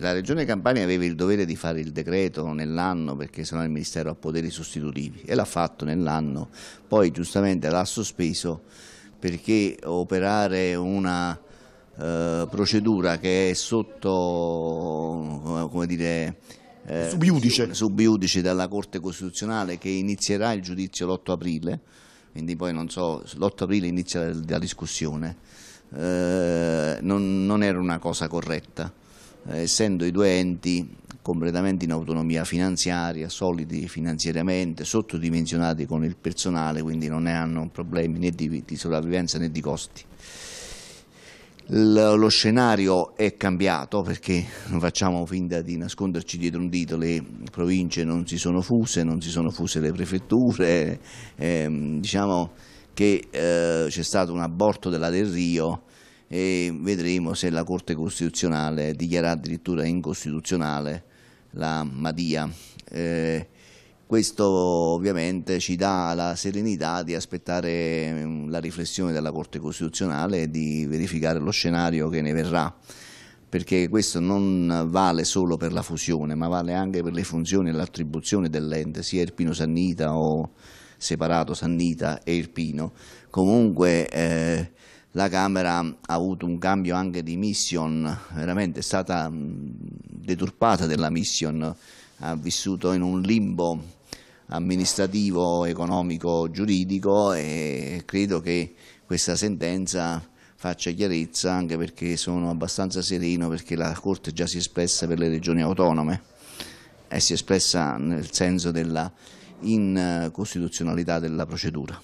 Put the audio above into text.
La Regione Campania aveva il dovere di fare il decreto nell'anno perché sennò il Ministero ha poteri sostitutivi e l'ha fatto nell'anno, poi giustamente l'ha sospeso perché operare una eh, procedura che è sotto, eh, come dire, eh, subiudice. subiudice dalla Corte Costituzionale che inizierà il giudizio l'8 aprile, quindi poi non so, l'8 aprile inizia la, la discussione, eh, non, non era una cosa corretta. Eh, essendo i due enti completamente in autonomia finanziaria, solidi finanziariamente, sottodimensionati con il personale, quindi non ne hanno problemi né di, di sopravvivenza né di costi. L lo scenario è cambiato perché non facciamo finta di nasconderci dietro un dito, le province non si sono fuse, non si sono fuse le prefetture, ehm, diciamo che eh, c'è stato un aborto della Del Rio e vedremo se la Corte Costituzionale dichiarerà addirittura incostituzionale la Madia. Eh, questo ovviamente ci dà la serenità di aspettare mm, la riflessione della Corte Costituzionale e di verificare lo scenario che ne verrà perché questo non vale solo per la fusione, ma vale anche per le funzioni e l'attribuzione dell'ente, sia Irpino Sannita o separato Sannita e Irpino. Comunque eh, la Camera ha avuto un cambio anche di mission, veramente è stata mm, deturpata della mission, ha vissuto in un limbo amministrativo, economico, giuridico e credo che questa sentenza faccia chiarezza anche perché sono abbastanza sereno perché la Corte già si è espressa per le regioni autonome e eh, si è espressa nel senso della incostituzionalità della procedura.